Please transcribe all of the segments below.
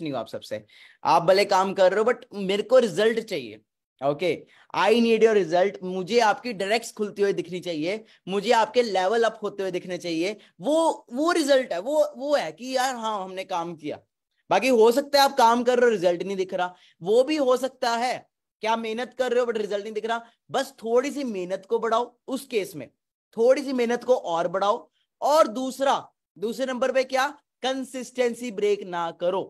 कुछ नहीं हो आप सबसे आप भले काम कर रहे हो बट मेरे को रिजल्ट चाहिए okay I need your result मुझे आपकी डायरेक्ट खुलती हुई दिखनी चाहिए मुझे आपके लेवल अप होते हुए दिखने चाहिए वो वो रिजल्ट है वो वो है कि यार हाँ हमने काम किया बाकी हो सकता है आप काम कर रहे हो रिजल्ट नहीं दिख रहा वो भी हो सकता है क्या मेहनत कर रहे हो बट रिजल्ट नहीं दिख रहा बस थोड़ी सी मेहनत को बढ़ाओ उस केस में थोड़ी सी मेहनत को और बढ़ाओ और दूसरा दूसरे नंबर पे क्या कंसिस्टेंसी ब्रेक ना करो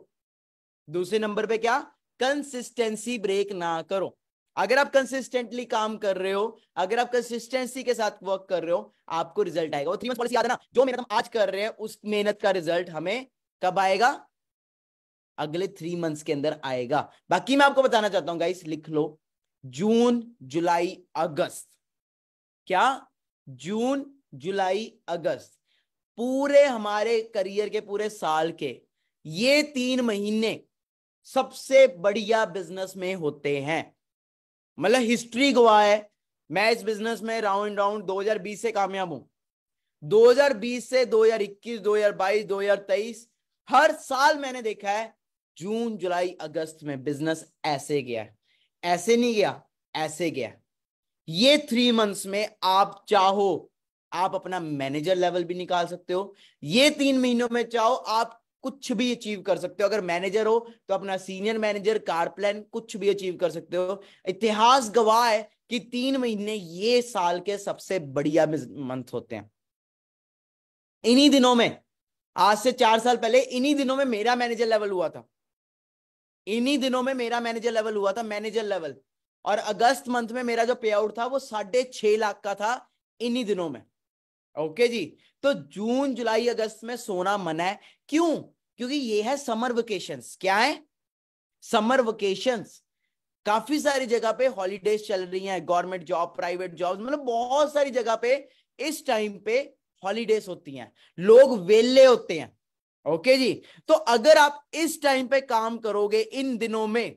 दूसरे नंबर पे क्या कंसिस्टेंसी ब्रेक ना करो अगर आप कंसिस्टेंटली काम कर रहे हो अगर आप कंसिस्टेंसी के साथ वर्क कर रहे हो आपको रिजल्ट आएगा वो थ्री मंथ याद है ना जो मेहनत हम आज कर रहे हैं उस मेहनत का रिजल्ट हमें कब आएगा अगले थ्री मंथ्स के अंदर आएगा बाकी मैं आपको बताना चाहता हूं गाइस लिख लो जून जुलाई अगस्त क्या जून जुलाई अगस्त पूरे हमारे करियर के पूरे साल के ये तीन महीने सबसे बढ़िया बिजनेस में होते हैं मतलब हिस्ट्री गवाह है मैं इस बिजनेस में राउंड राउंड 2020 से कामयाब हूं 2020 से 2021 2022 2023 हर साल मैंने देखा है जून जुलाई अगस्त में बिजनेस ऐसे गया ऐसे नहीं गया ऐसे गया ये थ्री मंथ्स में आप चाहो आप अपना मैनेजर लेवल भी निकाल सकते हो ये तीन महीनों में चाहो आप कुछ भी अचीव कर सकते हो अगर मैनेजर हो तो अपना सीनियर मैनेजर कार प्लान कुछ भी अचीव कर सकते हो इतिहास गवाह है कि तीन महीने ये साल के सबसे बढ़िया मंथ होते हैं इन्हीं दिनों में आज से चार साल पहले इन्हीं दिनों में मेरा मैनेजर लेवल हुआ था इन्हीं दिनों में मेरा मैनेजर लेवल हुआ था मैनेजर लेवल और अगस्त मंथ में मेरा जो पे आउट था वो साढ़े छह लाख का था इन्हीं दिनों में ओके जी तो जून जुलाई अगस्त में सोना मना है क्यों क्योंकि ये है समर वेकेशन क्या है समर वेकेशन काफी सारी जगह पे हॉलीडेज चल रही हैं गवर्नमेंट जॉब प्राइवेट जॉब मतलब बहुत सारी जगह पे इस टाइम पे हॉलीडेज होती हैं लोग वेले होते हैं ओके जी तो अगर आप इस टाइम पे काम करोगे इन दिनों में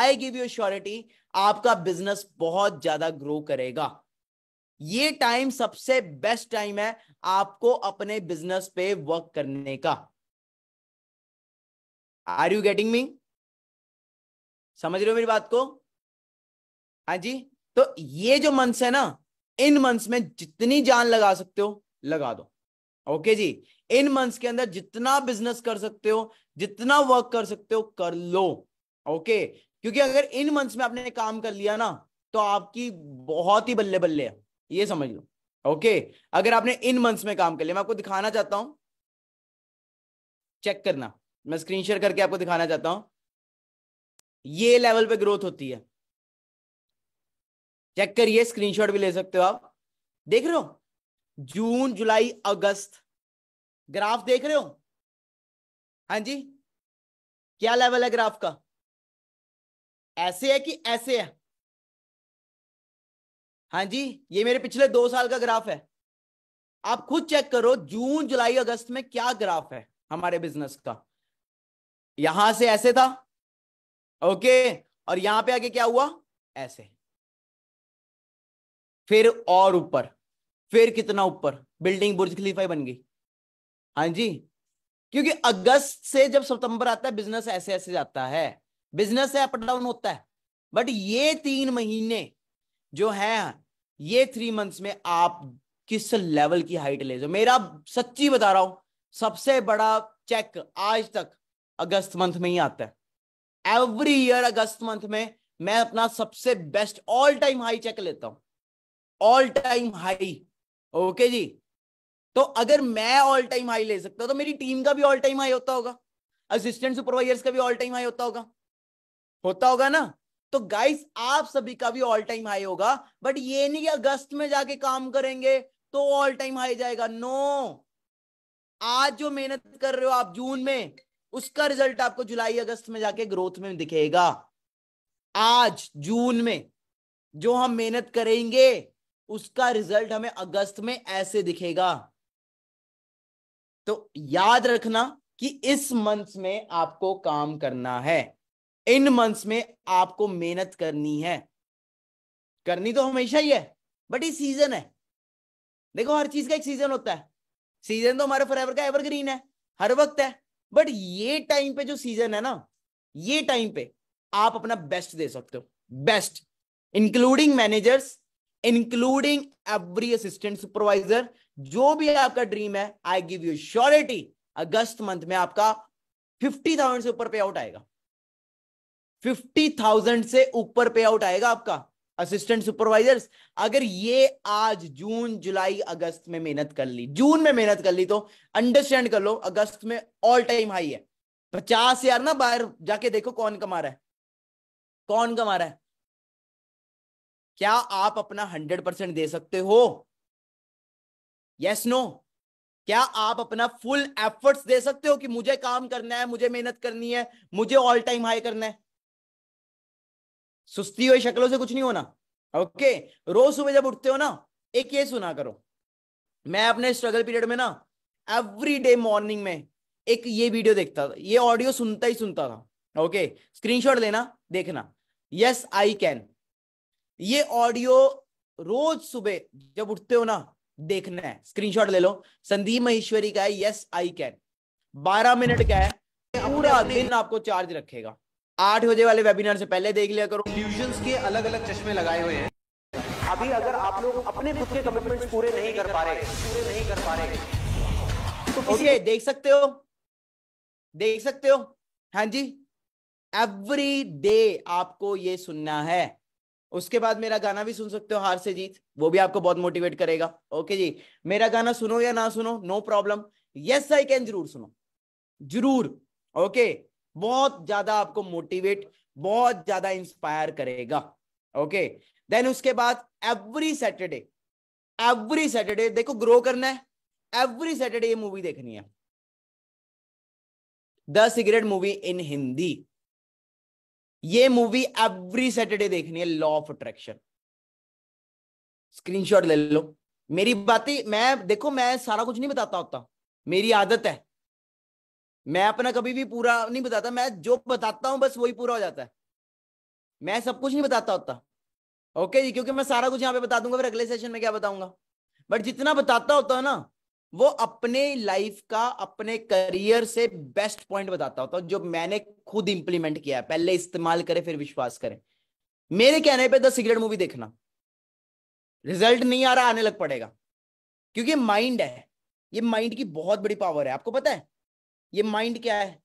आई गिव यू श्योरिटी आपका बिजनेस बहुत ज्यादा ग्रो करेगा ये टाइम सबसे बेस्ट टाइम है आपको अपने बिजनेस पे वर्क करने का आर यू गेटिंग मी समझ रहे हो मेरी बात को हाँ जी तो ये जो मंथ्स है ना इन मंथ्स में जितनी जान लगा सकते हो लगा दो ओके जी इन मंथ्स के अंदर जितना बिजनेस कर सकते हो जितना वर्क कर सकते हो कर लो ओके क्योंकि अगर इन मंथ्स में आपने काम कर लिया ना तो आपकी बहुत ही बल्ले बल्ले है ये समझ लो ओके अगर आपने इन मंथ्स में काम कर लिया मैं आपको दिखाना चाहता हूं चेक करना मैं स्क्रीन शेयर करके आपको दिखाना चाहता हूं ये लेवल पे ग्रोथ होती है चेक करिए स्क्रीनशॉट भी ले सकते हो आप देख रहे हो जून जुलाई अगस्त ग्राफ देख रहे हो हाँ जी क्या लेवल है ग्राफ का ऐसे है कि ऐसे है हाँ जी ये मेरे पिछले दो साल का ग्राफ है आप खुद चेक करो जून जुलाई अगस्त में क्या ग्राफ है हमारे बिजनेस का यहां से ऐसे था ओके और यहां पे आके क्या हुआ ऐसे फिर और ऊपर फिर कितना ऊपर बिल्डिंग बुर्ज खलीफा बन गई हाँ जी क्योंकि अगस्त से जब सितंबर आता है बिजनेस ऐसे ऐसे जाता है बिजनेस है अप डाउन होता है बट ये तीन महीने जो है ये थ्री मंथ्स में आप किस लेवल की हाइट ले जाओ मेरा सच्ची बता रहा हूं सबसे बड़ा चेक आज तक अगस्त मंथ में ही आता है एवरी ईयर अगस्त मंथ में मैं अपना सबसे best all time high check लेता हूं ऑल टाइम हाई ओके जी तो अगर मैं ऑल टाइम हाई ले सकता हूं तो मेरी टीम का भी ऑल टाइम हाई होता होगा असिस्टेंट सुपरवाइजर्स का भी ऑल टाइम हाई होता होगा होता होगा ना तो गाइस आप सभी का भी ऑल टाइम हाई होगा बट ये नहीं कि अगस्त में जाके काम करेंगे तो ऑल टाइम हाई जाएगा नो आज जो मेहनत कर रहे हो आप जून में उसका रिजल्ट आपको जुलाई अगस्त में जाके ग्रोथ में दिखेगा आज जून में जो हम मेहनत करेंगे उसका रिजल्ट हमें अगस्त में ऐसे दिखेगा तो याद रखना कि इस मंथ में आपको काम करना है इन मंथ्स में आपको मेहनत करनी है करनी तो हमेशा ही है बट ये सीजन है देखो हर चीज का एक सीजन होता है सीजन तो हमारे फॉर एवर का एवरग्रीन है हर वक्त है बट ये टाइम पे जो सीजन है ना ये टाइम पे आप अपना बेस्ट दे सकते हो best including managers including every assistant supervisor जो भी आपका ड्रीम है आई गिव यू श्योरिटी अगस्त मंथ में आपका फिफ्टी थाउजेंड से ऊपर पे आउट आएगा फिफ्टी थाउजेंड से ऊपर पे आउट आएगा आपका असिस्टेंट सुपरवाइजर्स अगर ये आज जून जुलाई अगस्त में मेहनत कर ली जून में मेहनत कर ली तो अंडरस्टैंड कर लो अगस्त में ऑल टाइम हाई है पचास यार ना बाहर जाके देखो कौन कमा रहा है कौन कमा रहा है क्या आप अपना हंड्रेड परसेंट दे सकते हो यस yes, नो no. क्या आप अपना फुल एफर्ट्स दे सकते हो कि मुझे काम करना है मुझे मेहनत करनी है मुझे ऑल टाइम हाई करना है सुस्ती हुई शक्लों से कुछ नहीं होना ओके रोज सुबह जब उठते हो ना एक ये सुना करो मैं अपने स्ट्रगल पीरियड में ना एवरी डे मॉर्निंग में एक ये वीडियो देखता था ये ऑडियो सुनता ही सुनता था ओके स्क्रीनशॉट लेना देखना यस आई कैन ये ऑडियो रोज सुबह जब उठते हो ना देखना है स्क्रीनशॉट ले लो संदीप महेश्वरी का है यस आई कैन बारह मिनट का है पूरा दिन आपको चार्ज रखेगा आठ बजे वाले वेबिनार से पहले देख लिया करो ट्यूशन के अलग अलग चश्मे लगाए हुए हैं अभी अगर आप लोग अपने खुद के कमिटमेंट पूरे नहीं कर पा रहे पूरे नहीं कर पा रहे तो ओके okay, देख सकते हो देख सकते हो हाँ जी एवरी डे आपको ये सुनना है उसके बाद मेरा गाना भी सुन सकते हो हार से जीत वो भी आपको बहुत मोटिवेट करेगा ओके जी मेरा गाना सुनो या ना सुनो no problem yes I can जरूर सुनो जरूर ओके okay. बहुत ज्यादा आपको मोटिवेट बहुत ज्यादा इंस्पायर करेगा ओके देन उसके बाद एवरी सैटरडे एवरी सैटरडे देखो ग्रो करना है एवरी सैटरडे ये मूवी देखनी है the cigarette movie in Hindi ये मूवी एवरी सैटरडे देखनी है लॉ ऑफ अट्रैक्शन स्क्रीनशॉट ले लो मेरी बातें मैं देखो मैं सारा कुछ नहीं बताता होता मेरी आदत है मैं अपना कभी भी पूरा नहीं बताता मैं जो बताता हूं बस वही पूरा हो जाता है मैं सब कुछ नहीं बताता होता ओके जी क्योंकि मैं सारा कुछ यहाँ पे बता दूंगा फिर अगले सेशन में क्या बताऊंगा बट जितना बताता होता है ना वो अपने लाइफ का अपने करियर से बेस्ट पॉइंट बताता होता जो मैंने खुद इंप्लीमेंट किया है पहले इस्तेमाल करें फिर विश्वास करें मेरे कहने पे द सिगरेट मूवी देखना रिजल्ट नहीं आ रहा आने लग पड़ेगा क्योंकि माइंड है ये माइंड की बहुत बड़ी पावर है आपको पता है ये माइंड क्या है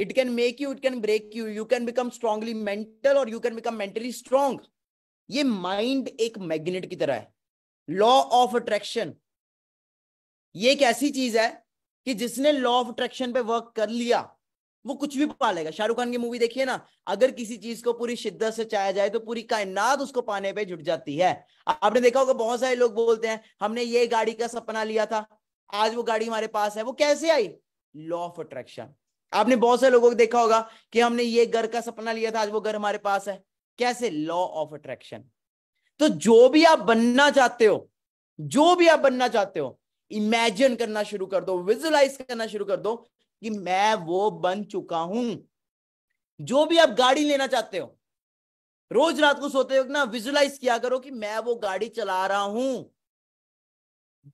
it can make you it can break you you can become strongly mental और you can become mentally strong ये माइंड एक मैग्नेट की तरह है लॉ ऑफ अट्रैक्शन ये एक ऐसी चीज है कि जिसने लॉ ऑफ अट्रैक्शन पे वर्क कर लिया वो कुछ भी पा लेगा शाहरुख खान की मूवी देखिए ना अगर किसी चीज को पूरी शिद्दत से चाया जाए तो पूरी कायनात उसको पाने पे जुट जाती है आपने देखा होगा बहुत सारे लोग बोलते हैं हमने ये गाड़ी का सपना लिया था आज वो गाड़ी हमारे पास है वो कैसे आई लॉ ऑफ अट्रैक्शन आपने बहुत से लोगों को देखा होगा कि हमने ये घर का सपना लिया था आज वो घर हमारे पास है कैसे लॉ ऑफ अट्रैक्शन तो जो भी आप बनना चाहते हो जो भी आप बनना चाहते हो इमेजिन करना शुरू कर दो विजुलाइज करना शुरू कर दो कि मैं वो बन चुका हूं जो भी आप गाड़ी लेना चाहते हो रोज रात को सोते हो ना विजुलाइज किया करो कि मैं वो गाड़ी चला रहा हूं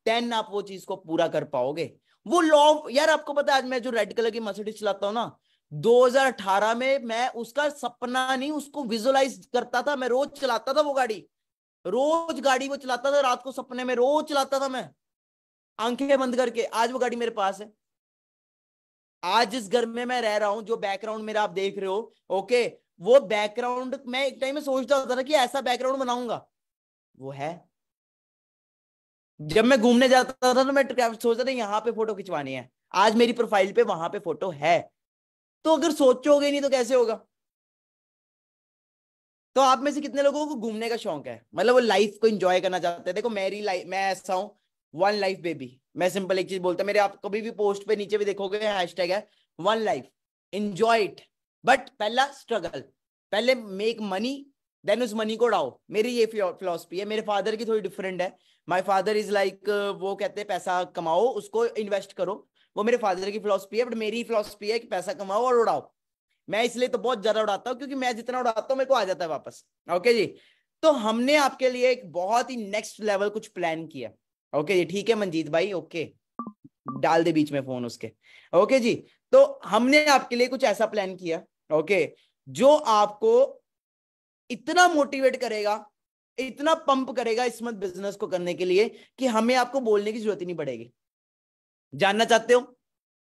देन आप वो चीज को पूरा कर पाओगे वो लॉ यार आपको पता है आज मैं जो रेड कलर की मसडी चलाता हूँ ना 2018 में मैं उसका सपना नहीं उसको विजुअलाइज करता था मैं रोज चलाता था वो गाड़ी रोज गाड़ी वो चलाता था रात को सपने में रोज चलाता था मैं आंखें बंद करके आज वो गाड़ी मेरे पास है आज जिस घर में मैं रह रहा हूं जो बैकग्राउंड मेरा आप देख रहे हो ओके वो बैकग्राउंड मैं एक टाइम में सोचता होता था कि ऐसा बैकग्राउंड बनाऊंगा वो है जब मैं घूमने जाता था तो मैं सोचता था यहाँ पे फोटो खिंचवानी है आज मेरी प्रोफाइल पे वहां पे फोटो है तो अगर सोचोगे नहीं तो कैसे होगा तो आप में से कितने लोगों को घूमने का शौक है मतलब वो लाइफ को एंजॉय करना चाहते हैं देखो मेरी लाइफ मैं ऐसा हूँ वन लाइफ बेबी मैं सिंपल एक चीज बोलता मेरे आप कभी भी पोस्ट पे नीचे भी देखोगे हैशटैग है one life enjoy it but पहला स्ट्रगल पहले मेक मनी देन उस मनी को उड़ाओ मेरी ये फिलोसफी है मेरे फादर की थोड़ी डिफरेंट है माई फादर इज लाइक वो कहते हैं पैसा कमाओ उसको इन्वेस्ट करो वो मेरे फादर की फिलोसफी है बट मेरी फिलोसफी है कि पैसा कमाओ और उड़ाओ मैं इसलिए तो बहुत ज्यादा उड़ाता हूँ क्योंकि मैं जितना उड़ाता हूँ मेरे को आ जाता है वापस ओके जी तो हमने आपके लिए एक बहुत ही नेक्स्ट लेवल कुछ प्लान किया ओके जी ठीक है मंजीत भाई ओके डाल दे बीच में फोन उसके ओके जी तो हमने आपके लिए कुछ ऐसा प्लान किया ओके जो आपको इतना मोटिवेट करेगा इतना पंप करेगा इस मत बिजनेस को करने के लिए कि हमें आपको बोलने की जरूरत ही नहीं पड़ेगी जानना चाहते हो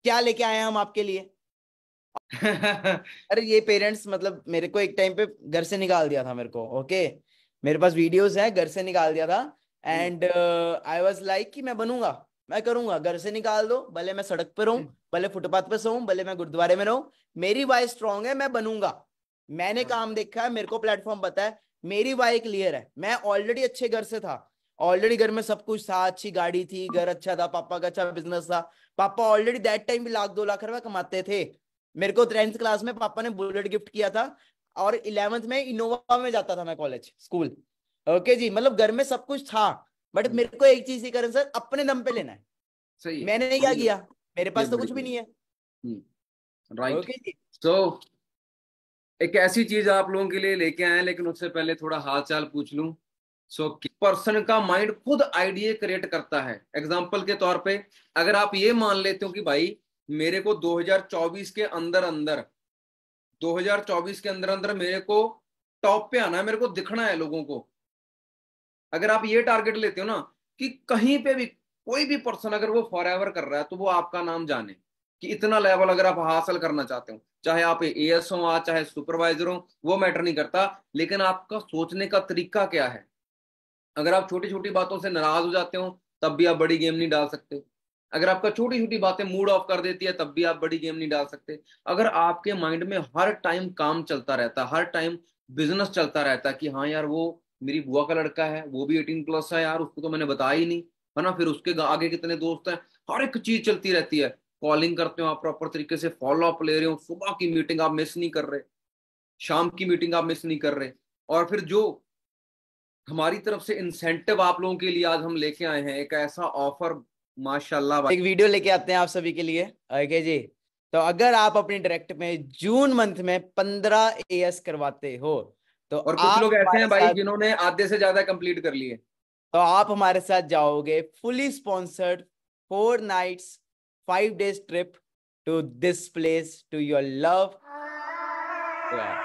क्या लेके आए हम आपके लिए अरे ये पेरेंट्स मतलब मेरे को एक टाइम पे घर से निकाल दिया था मेरे को ओके मेरे पास वीडियोस हैं घर से निकाल दिया था एंड आई वाज लाइक कि मैं बनूंगा मैं करूंगा घर से निकाल दो भले मैं सड़क पर रहूं हम्म। भले फुटपाथ पर सो भले मैं गुरुद्वारे में रहूं मेरी वाइफ स्ट्रांग है मैं बनूंगा मैंने काम देखा है मेरे को प्लेटफॉर्म पता है मेरी वाई क्लियर है मैं ऑलरेडी अच्छे घर से था ऑलरेडी घर में सब कुछ था अच्छी गाड़ी थी घर अच्छा था पापा का अच्छा बिजनेस था पापा ऑलरेडी दैट टाइम भी लाख दो लाख रुपए कमाते थे मेरे को टेंथ क्लास में पापा ने बुलेट गिफ्ट किया था और इलेवंथ में इनोवा में जाता था मैं कॉलेज स्कूल ओके जी मतलब घर में सब कुछ था बट हम्म। मेरे को एक चीज ही करें सर अपने दम पे लेना है सही मैंने क्या किया मेरे पास तो कुछ भी नहीं है राइट हम्म, ओके जी सो एक ऐसी चीज आप लोगों के लिए लेके आए लेकिन उससे पहले थोड़ा हाल चाल पूछ लू सो so, पर्सन का माइंड खुद आइडिया क्रिएट करता है एग्जाम्पल के तौर पे अगर आप ये मान लेते हो कि भाई मेरे को 2024 के अंदर अंदर 2024 के अंदर अंदर मेरे को टॉप पे आना है मेरे को दिखना है लोगों को अगर आप ये टारगेट लेते हो ना कि कहीं पे भी कोई भी पर्सन अगर वो फॉर कर रहा है तो वो आपका नाम जाने कि इतना लेवल अगर आप हासिल करना चाहते हो चाहे आप एएस हो आ चाहे सुपरवाइजर हो वो मैटर नहीं करता लेकिन आपका सोचने का तरीका क्या है अगर आप छोटी छोटी बातों से नाराज हो जाते हो तब भी आप बड़ी गेम नहीं डाल सकते अगर आपका छोटी छोटी बातें मूड ऑफ कर देती है तब भी आप बड़ी गेम नहीं डाल सकते अगर आपके माइंड में हर टाइम काम चलता रहता हर टाइम बिजनेस चलता रहता कि हाँ यार वो मेरी बुआ का लड़का है वो भी एटीन प्लस है यार उसको तो मैंने बताया ही नहीं है ना फिर उसके आगे कितने दोस्त हैं हर एक चीज चलती रहती है कॉलिंग करते हो आप प्रॉपर तरीके से फॉलो अप ले रहे हो सुबह की मीटिंग आप मिस नहीं कर रहे शाम की मीटिंग आप मिस नहीं कर रहे और फिर जो हमारी तरफ से इंसेंटिव आप लोगों के लिए आज हम लेके आए हैं एक ऐसा ऑफर माशाल्लाह एक वीडियो लेके आते हैं आप सभी के लिए ओके जी तो अगर आप अपने डायरेक्ट में जून मंथ में पंद्रह ए करवाते हो तो और कुछ लोग ऐसे हैं भाई जिन्होंने आधे से ज्यादा कंप्लीट कर लिए तो आप हमारे साथ जाओगे fully sponsored four nights five days trip to this place to your love. Yeah.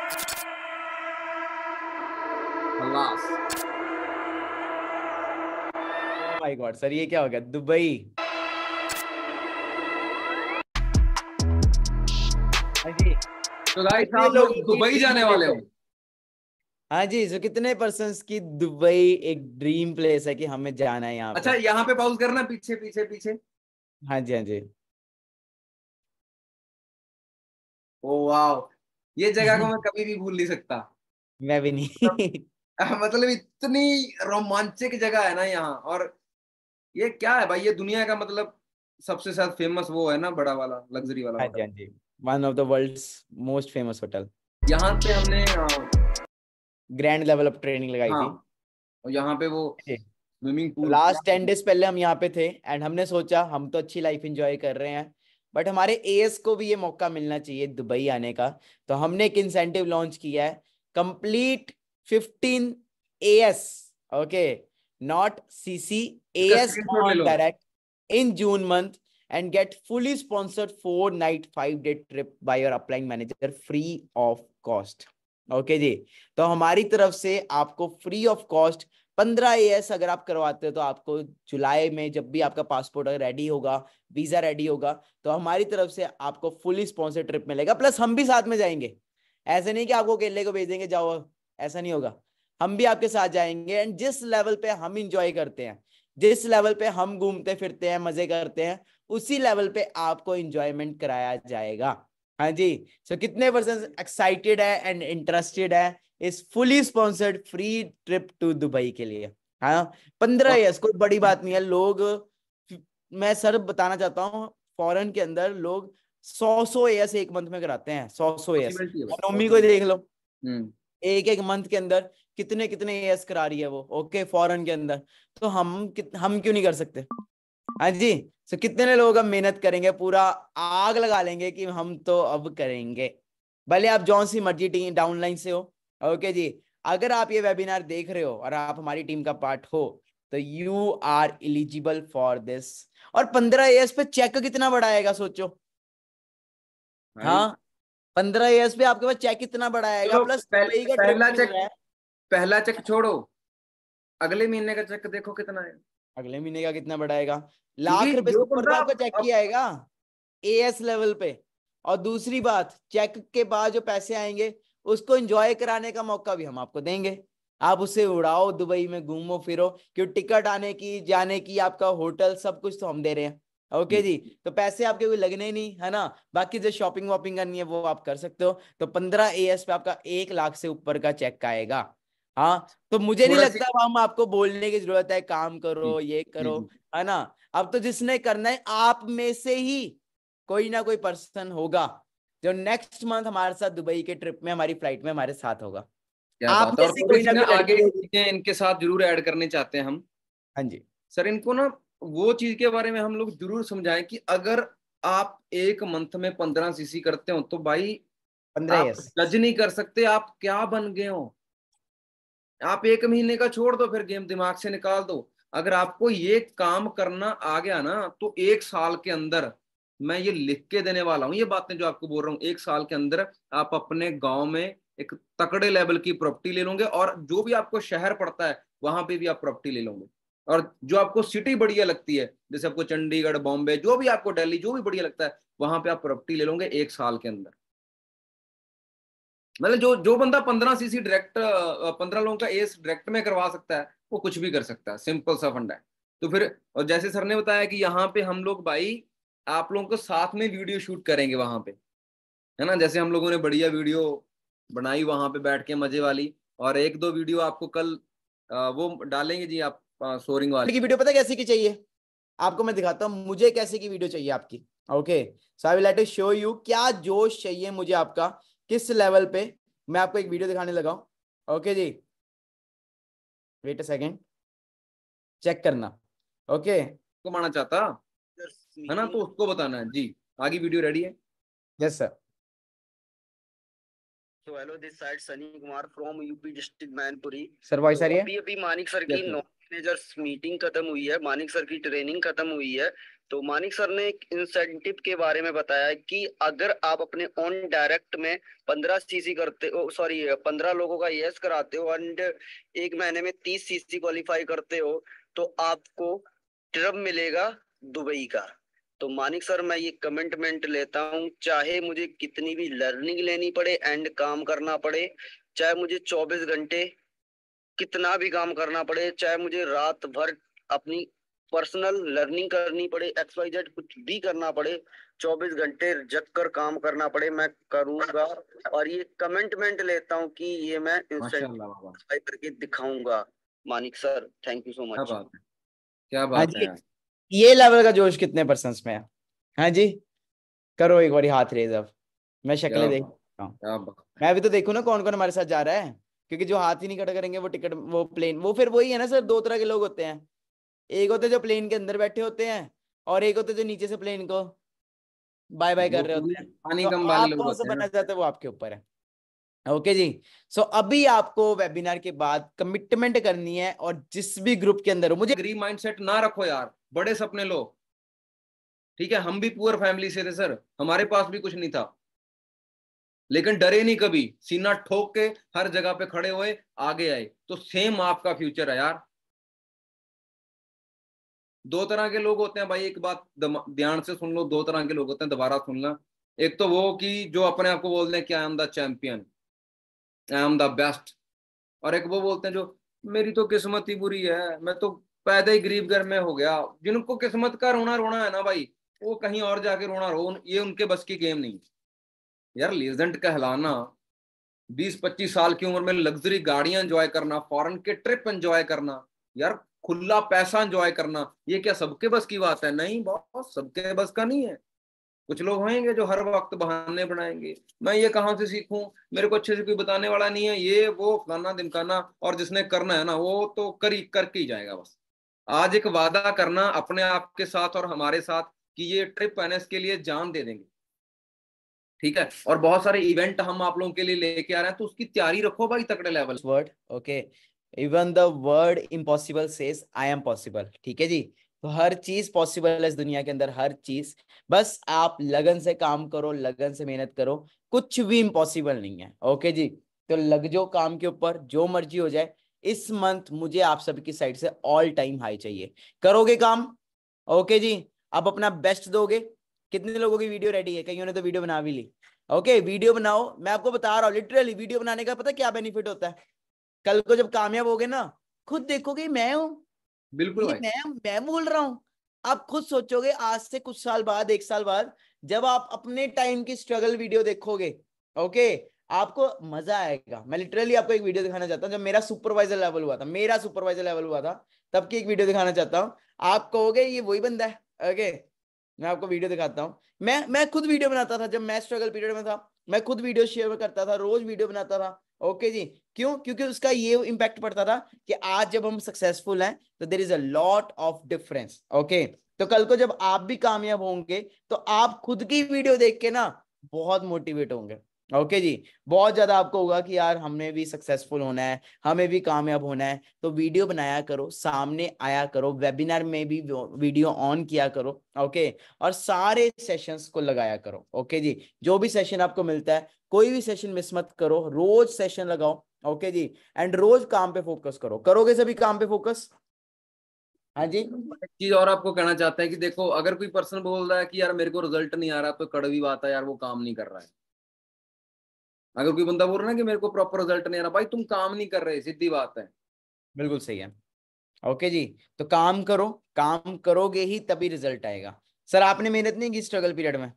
Alas. Oh my God, sir, ये क्या हो गया दुबई तो गाइस आप लोग दुबई जाने वाले हो हाँ जी तो कितने पर्सन की दुबई एक ड्रीम प्लेस है कि हमें जाना है यहाँ अच्छा यहाँ पे पाउस करना पीछे पीछे पीछे हाँ जी हाँ जी ओ वाओ ये जगह को मैं कभी भी भूल नहीं सकता मैं भी नहीं मतलब, मतलब इतनी रोमांचक जगह है ना यहाँ और ये क्या है भाई ये दुनिया का मतलब सबसे साथ फेमस वो है ना बड़ा वाला लग्जरी वाला हाँ जी हाँ जी one of the world's most famous hotel यहाँ पे हमने ग्रैंड लेवल ऑफ ट्रेनिंग लगाई हाँ, थी और यहाँ पे वो swimming pool last ten days पहले हम यहाँ पे थे एंड हमने सोचा हम तो अच्छी लाइफ इंजॉय कर रहे हैं बट हमारे ए को भी ये मौका मिलना चाहिए दुबई आने का तो हमने एक इंसेंटिव लॉन्च किया है complete fifteen A S okay not A S direct in June month and get fully sponsored four night five day trip by your applying manager free of cost okay जी तो हमारी तरफ से आपको फ्री ऑफ कॉस्ट पंद्रह ए अगर आप करवाते हो तो आपको जुलाई में जब भी आपका पासपोर्ट रेडी होगा वीजा रेडी होगा तो हमारी तरफ से आपको फुली स्पॉन्सर ट्रिप मिलेगा प्लस हम भी साथ में जाएंगे ऐसे नहीं कि आपको अकेले को भेज देंगे जाओ ऐसा नहीं होगा हम भी आपके साथ जाएंगे एंड जिस लेवल पे हम इंजॉय करते हैं जिस लेवल पे हम घूमते फिरते हैं मजे करते हैं उसी लेवल पे आपको इंजॉयमेंट कराया जाएगा हाँ जी सो so, कितने परसेंट एक्साइटेड है एंड इंटरेस्टेड है इस fully sponsored free trip to Dubai के लिए हाँ पंद्रह ईयर्स कोई बड़ी बात नहीं है लोग मैं सर बताना चाहता हूँ फॉरेन के अंदर लोग सौ सौ ईयर्स एक मंथ में कराते हैं सौ सौ ईयर्स मम्मी को देख लो हम्म। एक एक मंथ के अंदर कितने कितने एयर्स करा रही है वो ओके फॉरेन के अंदर तो हम हम क्यों नहीं कर सकते हाँ जी सो कितने लोग अब मेहनत करेंगे पूरा आग लगा लेंगे कि हम तो अब करेंगे भले आप जौन सी मर्जी डाउनलाइन से हो ओके जी अगर आप ये वेबिनार देख रहे हो और आप हमारी टीम का पार्ट हो तो you are eligible for this और पंद्रह ईयर्स पे चेक कितना बढ़ाएगा सोचो हाँ पंद्रह ईयर्स पे आपके पास चेक कितना बढ़ाएगा प्लस पहले, पहला चेक पहला चेक छोड़ो अगले महीने का चेक देखो कितना है अगले महीने का कितना बढ़ाएगा लाख रुपए से ऊपर तो आपका चेक ही आएगा एएस लेवल पे और दूसरी बात चेक के बाद जो पैसे आएंगे उसको एंजॉय कराने का मौका भी हम आपको देंगे आप उसे उड़ाओ दुबई में घूमो फिरो क्यों टिकट आने की जाने की आपका होटल सब कुछ तो हम दे रहे हैं ओके okay जी तो पैसे आपके कोई लगने नहीं है ना बाकी जो शॉपिंग वॉपिंग करनी है वो आप कर सकते हो तो पंद्रह ए पे आपका एक लाख से ऊपर का चेक आएगा हाँ तो मुझे नहीं लगता हम आपको बोलने की जरूरत है काम करो हम्म, ये करो हम्म, हम्म। है ना अब तो जिसने करना है आप में से ही कोई ना कोई पर्सन होगा जो नेक्स्ट मंथ हमारे साथ दुबई के ट्रिप में हमारी फ्लाइट में हमारे साथ होगा आप आगे इनके साथ जरूर ऐड करने चाहते हैं हम हाँ जी सर इनको ना वो चीज के बारे में हम लोग जरूर समझाएं कि अगर आप एक मंथ में पंद्रह सीसी करते हो तो भाई जज नहीं कर सकते आप क्या बन गए हो आप एक महीने का छोड़ दो फिर गेम दिमाग से निकाल दो अगर आपको ये काम करना आ गया ना तो एक साल के अंदर मैं ये लिख के देने वाला हूँ ये बातें जो आपको बोल रहा हूँ एक साल के अंदर आप अपने गाँव में एक तकड़े लेवल की प्रॉपर्टी ले लोगे और जो भी आपको शहर पड़ता है वहां पे भी आप प्रॉपर्टी ले लोगे और जो आपको सिटी बढ़िया लगती है जैसे आपको चंडीगढ़ बॉम्बे जो भी आपको दिल्ली जो भी बढ़िया लगता है वहां पे आप प्रॉपर्टी ले लोगे एक साल के अंदर मतलब जो जो बंदा पंद्रह सीसी डायरेक्ट पंद्रह लोगों का एस डायरेक्ट में करवा सकता है वो कुछ भी कर सकता है सिंपल सा फंड है तो फिर और जैसे सर ने बताया कि यहाँ पे हम लोग भाई आप लोगों को साथ में वीडियो शूट करेंगे वहां पे है ना जैसे हम लोगों ने बढ़िया वीडियो बनाई वहां पे बैठ के मजे वाली और एक दो वीडियो आपको कल वो डालेंगे जी आप सोरिंग वाली की वीडियो पता कैसी की चाहिए आपको मैं दिखाता हूँ मुझे कैसे की वीडियो चाहिए आपकी okay so I let show you क्या जोश चाहिए मुझे आपका किस लेवल पे मैं आपको एक वीडियो दिखाने लगा ओके जी वेट अ सेकेंड चेक करना ओके okay. माना चाहता है ना तो उसको बताना है जी आगे वीडियो रेडी है यस सर तो hello this side Sunny Kumar from UP district Mainpuri sir voice आ रही है? अभी अभी मानिक सर की नॉन मैनेजर्स मीटिंग खत्म हुई है मानिक सर की ट्रेनिंग खत्म हुई है तो मानिक सर ने एक इंसेंटिव के बारे में बताया कि अगर आप अपने ऑन डायरेक्ट में पंद्रह सीसी करते हो सॉरी पंद्रह लोगों का यस कराते हो एंड एक महीने में तीस सीसी क्वालिफाई करते हो तो आपको ट्रम मिलेगा दुबई का तो मानिक सर मैं ये कमिटमेंट लेता हूँ चाहे मुझे कितनी भी लर्निंग लेनी पड़े एंड काम करना पड़े चाहे मुझे 24 घंटे कितना भी काम करना पड़े चाहे मुझे रात भर अपनी पर्सनल लर्निंग करनी पड़े एक्स वाई जेड कुछ भी करना पड़े 24 घंटे जग कर काम करना पड़े मैं करूंगा और ये कमिटमेंट लेता हूँ कि ये मैं करके दिखाऊंगा Manik sir thank you so much क्या बात है हाँ ये लेवल का जोश कितने पर्सन में है हाँ जी करो एक बार हाथ रेज अब मैं शक्लें देख मैं अभी तो देखू ना कौन कौन हमारे साथ जा रहा है क्योंकि जो हाथ ही नहीं कटा करेंगे वो टिकट वो प्लेन वो फिर वही है ना सर दो तरह के लोग होते हैं एक होते जो प्लेन के अंदर बैठे होते हैं और एक होते जो नीचे से प्लेन को बाय बाय कर रहे होते हैं पानी तो कम वाले लोग होते हैं जाते वो आपके ऊपर है ओके जी सो so, अभी आपको वेबिनार के बाद कमिटमेंट करनी है और जिस भी ग्रुप के अंदर हो मुझे ग्री माइंडसेट ना रखो यार बड़े सपने लो ठीक है हम भी पुअर फैमिली से थे सर हमारे पास भी कुछ नहीं था लेकिन डरे नहीं कभी सीना ठोक के हर जगह पे खड़े हुए आगे आए तो सेम आपका फ्यूचर है यार दो तरह के लोग होते हैं भाई एक बात ध्यान से सुन लो दो तरह के लोग होते हैं दोबारा सुनना एक तो वो कि जो अपने आप को बोलते हैं कि I am the champion I am the best और एक वो बोलते हैं जो मेरी तो किस्मत ही बुरी है मैं तो पैदा ही गरीब घर में हो गया जिनको किस्मत का रोना रोना है ना भाई वो कहीं और जाके रोना रो ये उनके बस की गेम नहीं यार लेजेंड कहलाना बीस पच्चीस साल की उम्र में लग्जरी गाड़ियां एंजॉय करना फॉरेन के ट्रिप एंजॉय करना यार खुला पैसा एंजॉय करना ये क्या सबके बस की बात है नहीं बहुत सबके बस का नहीं है कुछ लोग होंगे जो हर वक्त बहाने बनाएंगे मैं ये कहाँ से सीखूं मेरे को अच्छे से कोई बताने वाला नहीं है ये वो फलाना दिमकाना और जिसने करना है ना वो तो कर ही करके ही जाएगा बस आज एक वादा करना अपने आप के साथ और हमारे साथ कि ये ट्रिप एनएस के लिए जान दे देंगे ठीक है और बहुत सारे इवेंट हम आप लोगों के लिए लेके आ रहे हैं तो उसकी तैयारी रखो भाई तकड़े level word okay even the word impossible says I am possible ठीक है जी तो हर चीज पॉसिबल है इस दुनिया के अंदर हर चीज बस आप लगन से काम करो लगन से मेहनत करो कुछ भी इम्पॉसिबल नहीं है ओके जी तो लग जाओ काम के ऊपर जो मर्जी हो जाए इस मंथ मुझे आप सभी की साइड से ऑल टाइम हाई चाहिए करोगे काम ओके जी आप अपना बेस्ट दोगे कितने लोगों की वीडियो रेडी है कईयों ने तो वीडियो बना भी ली ओके वीडियो बनाओ मैं आपको बता रहा हूँ लिटरली वीडियो बनाने का पता क्या बेनिफिट होता है कल को जब कामयाब होगे ना खुद देखोगे मैं हूँ बिल्कुल मैं मैं बोल रहा हूँ आप खुद सोचोगे आज से कुछ साल बाद एक साल बाद जब आप अपने टाइम की स्ट्रगल वीडियो देखोगे ओके आपको मजा आएगा मैं लिटरली आपको एक वीडियो दिखाना चाहता हूँ जब मेरा सुपरवाइजर लेवल हुआ था मेरा सुपरवाइजर लेवल हुआ था तब की एक वीडियो दिखाना चाहता हूँ आप कहोगे ये वही बंदा है ओके मैं आपको वीडियो दिखाता हूँ मैं मैं खुद वीडियो बनाता था जब मैं स्ट्रगल पीरियड में था मैं खुद वीडियो शेयर करता था रोज वीडियो बनाता था ओके जी क्यों क्योंकि उसका ये इम्पैक्ट पड़ता था कि आज जब हम सक्सेसफुल हैं तो there is a lot of difference okay तो कल को जब आप भी कामयाब होंगे तो आप खुद की वीडियो देख के ना बहुत मोटिवेट होंगे ओके okay जी बहुत ज्यादा आपको होगा कि यार हमने भी सक्सेसफुल होना है हमें भी कामयाब होना है तो वीडियो बनाया करो सामने आया करो वेबिनार में भी वीडियो ऑन किया करो ओके okay? और सारे सेशंस को लगाया करो ओके okay जी जो भी सेशन आपको मिलता है कोई भी सेशन मिस मत करो रोज सेशन लगाओ ओके जी एंड रोज काम पे फोकस करो करोगे सभी काम पे फोकस हाँ जी एक चीज और आपको कहना चाहते हैं कि देखो अगर कोई पर्सन बोल रहा है कि यार मेरे को रिजल्ट नहीं आ रहा तो कड़वी बात है यार वो काम नहीं कर रहा है अगर कोई बंदा बोल रहा है कि मेरे को प्रॉपर रिजल्ट नहीं आ रहा भाई तुम काम नहीं कर रहे सीधी बात है बिल्कुल सही है ओके जी तो काम करो काम करोगे ही तभी रिजल्ट आएगा सर आपने मेहनत नहीं की स्ट्रगल पीरियड में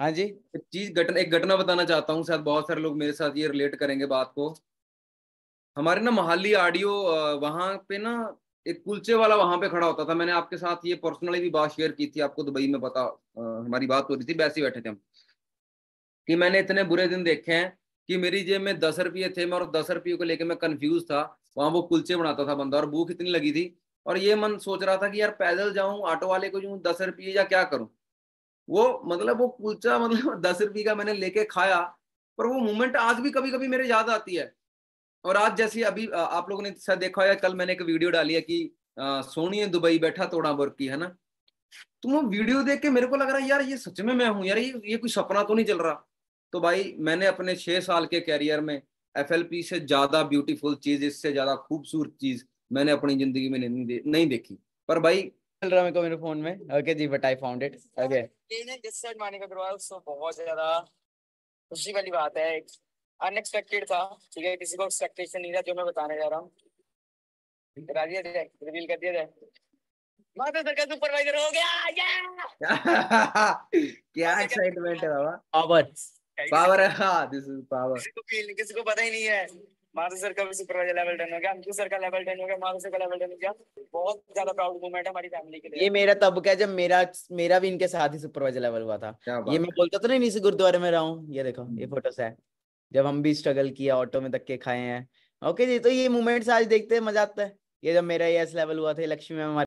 हाँ जी एक चीज घटना एक घटना बताना चाहता हूँ शायद बहुत सारे लोग मेरे साथ ये रिलेट करेंगे बात को हमारे ना मोहाली आडियो वहां पे ना एक कुलचे वाला वहां पे खड़ा होता था मैंने आपके साथ ये पर्सनली भी बात शेयर की थी आपको दुबई में पता हमारी बात हो रही थी वैसे बैठे थे हम कि मैंने इतने बुरे दिन देखे हैं कि मेरी जेब में दस रुपये थे मैं और दस रुपये को लेकर मैं कंफ्यूज था वहां वो कुलचे बनाता था बंदा और भूख इतनी लगी थी और ये मन सोच रहा था कि यार पैदल जाऊं ऑटो वाले को जाऊं दस रुपये या क्या करूं वो मतलब वो कुलचा मतलब दस रुपये का मैंने लेके खाया पर वो मोमेंट आज भी कभी कभी मेरे याद आती है और आज जैसे अभी आप लोगों ने शायद देखा होगा कल मैंने एक वीडियो डाली है कि सोनी दुबई बैठा तोड़ा वर्क की है ना तो वो वीडियो देख के मेरे को लग रहा है यार ये सच में मैं हूँ यार ये ये कोई सपना तो नहीं चल रहा तो भाई मैंने अपने छह साल के कैरियर में एफ से ज़्यादा ब्यूटीफुल चीज़ इससे ज़्यादा खूबसूरत चीज़ मैंने अपनी ज़िंदगी में नहीं दे, नहीं देखी पर भाई चल रहा मेरे फोन में ओके जी but I found it okay खुशी वाली बात है अनएक्सपेक्टेड था ठीक है किसी को एक्सपेक्टेशन नहीं था जो मैं बताने जा रहा हूँ दिया जाए रिवील कर दिया जाए सुपरवाइजर हो गया क्या एक्साइटमेंट है बाबा पावर है हाँ दिस इज पावर किसी को फील नहीं किसी को पता ही नहीं है माधव सर का भी सुपरवाइजर लेवल टेन हो गया अंकु सर का लेवल टेन हो गया माधव सर का लेवल टेन हो गया बहुत ज्यादा प्राउड मोमेंट है हमारी फैमिली के लिए ये मेरा तब का जब मेरा मेरा भी इनके साथ ही सुपरवाइजर लेवल हुआ था ये मैं बोलता था तो ना इन्हीं से गुरुद्वारे में रहा हूँ ये देखो ये फोटोस है जब हम भी स्ट्रगल किया ऑटो में धक्के खाए हैं ओके जी तो ये मोमेंट्स आज देखते हैं मजा आता है ये जब मेरा ये एस लेवल हुआ था लक्ष्मी में हमारे